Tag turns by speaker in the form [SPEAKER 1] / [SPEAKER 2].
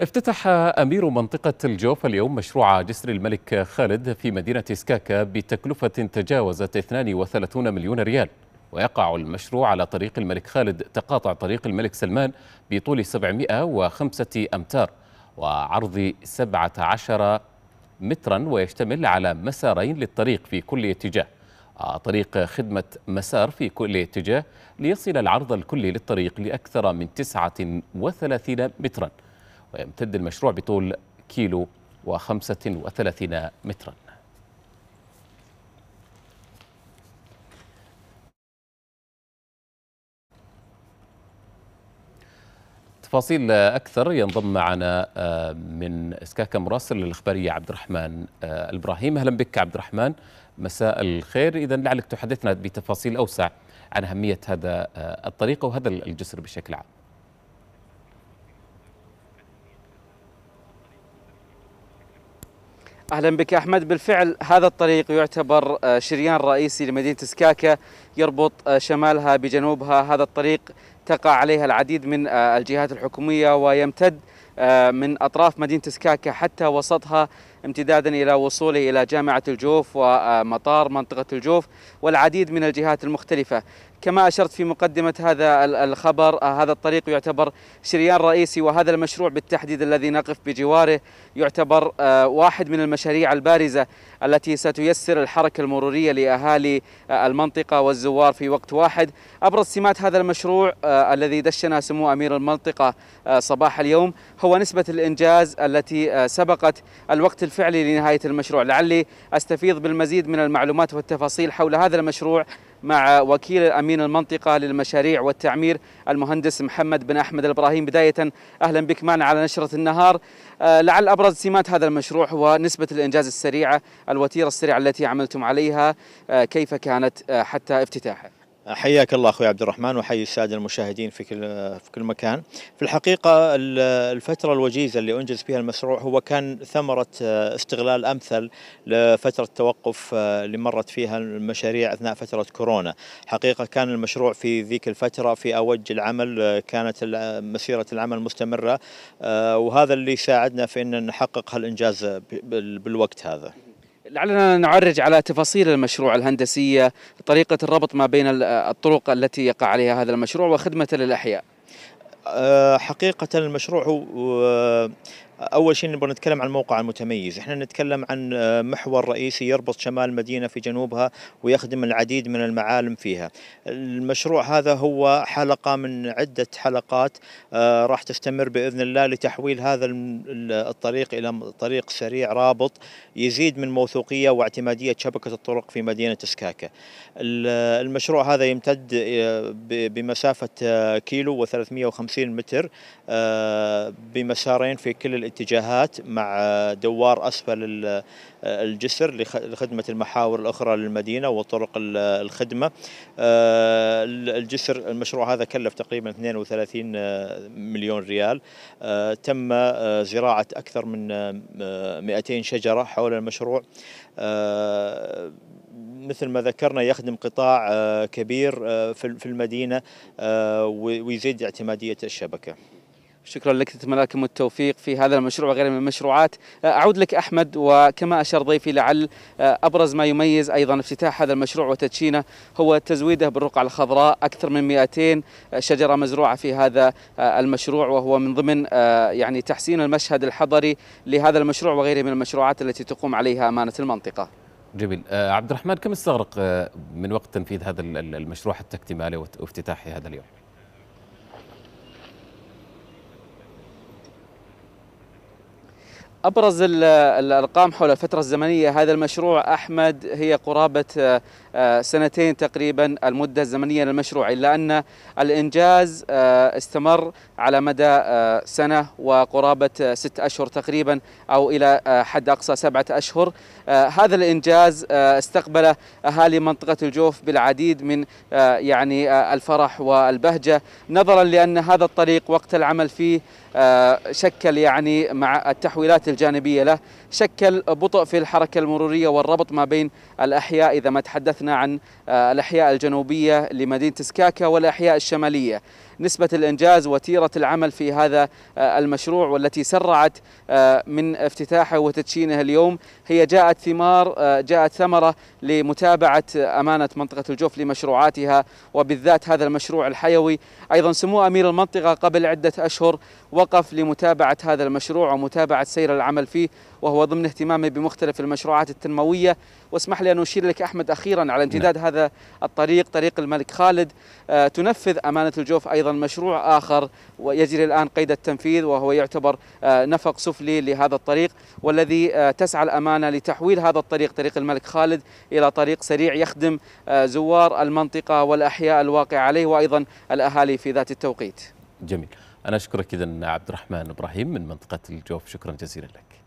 [SPEAKER 1] افتتح أمير منطقة الجوف اليوم مشروع جسر الملك خالد في مدينة سكاكا بتكلفة تجاوزت 32 مليون ريال ويقع المشروع على طريق الملك خالد تقاطع طريق الملك سلمان بطول 705 أمتار وعرض 17 مترا ويشتمل على مسارين للطريق في كل اتجاه طريق خدمة مسار في كل اتجاه ليصل العرض الكلي للطريق لأكثر من 39 متراً ويمتد المشروع بطول كيلو و35 مترا تفاصيل أكثر ينضم معنا آه، من إسكاكا مراسل الإخبارية عبد الرحمن الإبراهيم آه، أهلا بك عبد الرحمن مساء الخير إذا لعلك تحدثنا بتفاصيل أوسع عن أهمية هذا آه، الطريق وهذا الجسر بشكل عام
[SPEAKER 2] اهلا بك احمد بالفعل هذا الطريق يعتبر آه، شريان رئيسي لمدينه سكاكا يربط آه، شمالها بجنوبها هذا الطريق تقع عليها العديد من آه، الجهات الحكوميه ويمتد من اطراف مدينه سكاكا حتى وسطها امتدادا الى وصوله الى جامعه الجوف ومطار منطقه الجوف والعديد من الجهات المختلفه كما أشرت في مقدمة هذا الخبر آه، هذا الطريق يعتبر شريان رئيسي وهذا المشروع بالتحديد الذي نقف بجواره يعتبر آه، واحد من المشاريع البارزة التي ستيسر الحركة المرورية لأهالي آه، المنطقة والزوار في وقت واحد أبرز سمات هذا المشروع الذي دشنا سمو أمير المنطقة صباح اليوم هو نسبة الإنجاز التي سبقت الوقت الفعلي لنهاية المشروع لعلي أستفيض بالمزيد من المعلومات والتفاصيل حول هذا المشروع مع وكيل امين المنطقه للمشاريع والتعمير المهندس محمد بن احمد الابراهيم بدايه اهلا بك معنا على نشره النهار آه، لعل ابرز سمات هذا المشروع هو نسبه الانجاز السريعه الوتيره السريعه التي عملتم عليها آه، كيف كانت آه، حتى افتتاحه
[SPEAKER 3] حياك الله اخوي عبد الرحمن وحي الساده المشاهدين في كل في كل مكان. في الحقيقه الفتره الوجيزه اللي انجز فيها المشروع هو كان ثمره آه، استغلال امثل لفتره التوقف آه، اللي مرت فيها المشاريع اثناء فتره كورونا. حقيقه كان المشروع في ذيك الفتره في اوج العمل آه، كانت مسيره العمل مستمره وهذا اللي ساعدنا في ان نحقق هالانجاز بالوقت هذا.
[SPEAKER 2] لعلنا نعرج على تفاصيل المشروع الهندسية طريقة الربط ما بين الطرق التي يقع
[SPEAKER 3] عليها هذا المشروع وخدمة للأحياء أه، حقيقة المشروع اول شيء نبغى نتكلم عن الموقع المتميز احنا نتكلم عن آه، محور رئيسي يربط شمال المدينه في جنوبها ويخدم العديد من المعالم فيها المشروع هذا هو حلقه من عده حلقات آه، راح تستمر باذن الله لتحويل هذا الطريق الى طريق سريع رابط يزيد من موثوقيه واعتماديه شبكه الطرق في مدينه سكاكا المشروع هذا يمتد آه، بمسافه كيلو و350 متر بمسارين في كل الاتجاهات مع دوار أسفل الجسر لخدمة المحاور الأخرى للمدينة وطرق الخدمة آه، الجسر المشروع هذا كلف تقريبا 32 آه، مليون ريال آه، تم زراعة أكثر من 200 شجرة حول المشروع مثل ما ذكرنا يخدم قطاع كبير في المدينة ويزيد اعتمادية الشبكة
[SPEAKER 2] شكرا لك نتمنى لكم التوفيق في هذا المشروع وغيره من المشروعات أه، أعود لك أحمد وكما أشار ضيفي لعل أه، أبرز ما يميز أيضا افتتاح هذا المشروع وتدشينه هو تزويده بالرقعة الخضراء أكثر من 200 أه، شجرة مزروعة في هذا المشروع وهو من ضمن يعني تحسين المشهد الحضري لهذا المشروع وغيره من المشروعات التي تقوم عليها أمانة المنطقة
[SPEAKER 1] جميل عبد الرحمن كم استغرق من وقت تنفيذ هذا المشروع حتى اكتماله وافتتاحه هذا اليوم؟
[SPEAKER 2] أبرز الأرقام حول الفترة الزمنية هذا المشروع أحمد هي قرابة آه، سنتين تقريبا المدة الزمنية للمشروع إلا أن الإنجاز آه، استمر على مدى آه، سنة وقرابة ست أشهر تقريبا أو إلى حد أقصى سبعة أشهر هذا الإنجاز استقبل أهالي منطقة الجوف بالعديد من يعني الفرح والبهجة نظرا لأن هذا الطريق وقت العمل فيه شكل يعني مع التحويلات الجانبية له شكل بطء في الحركة المرورية والربط ما بين الأحياء إذا ما تحدثنا عن آه، الأحياء الجنوبية لمدينة سكاكا والأحياء الشمالية نسبة الإنجاز وتيرة العمل في هذا آه، المشروع والتي سرعت آه، من افتتاحه وتدشينه اليوم هي جاءت ثمار آه، جاءت ثمرة لمتابعة أمانة منطقة الجوف لمشروعاتها وبالذات هذا المشروع الحيوي أيضا سمو أمير المنطقة قبل عدة أشهر وقف لمتابعة هذا المشروع ومتابعة سير العمل فيه وهو ضمن اهتمامه بمختلف المشروعات التنموية واسمح لي أن أشير لك أحمد أخيرا على امتداد نعم. هذا الطريق طريق الملك خالد تنفذ أمانة الجوف أيضا مشروع آخر ويجري الآن قيد التنفيذ وهو يعتبر آه، نفق سفلي لهذا الطريق والذي آه، تسعى الأمانة لتحويل هذا الطريق طريق الملك خالد إلى طريق سريع يخدم آه، زوار المنطقة والأحياء الواقعة عليه وأيضا الأهالي في ذات التوقيت
[SPEAKER 1] جميل أنا أشكرك إذا عبد الرحمن إبراهيم من منطقة الجوف شكرا جزيلا لك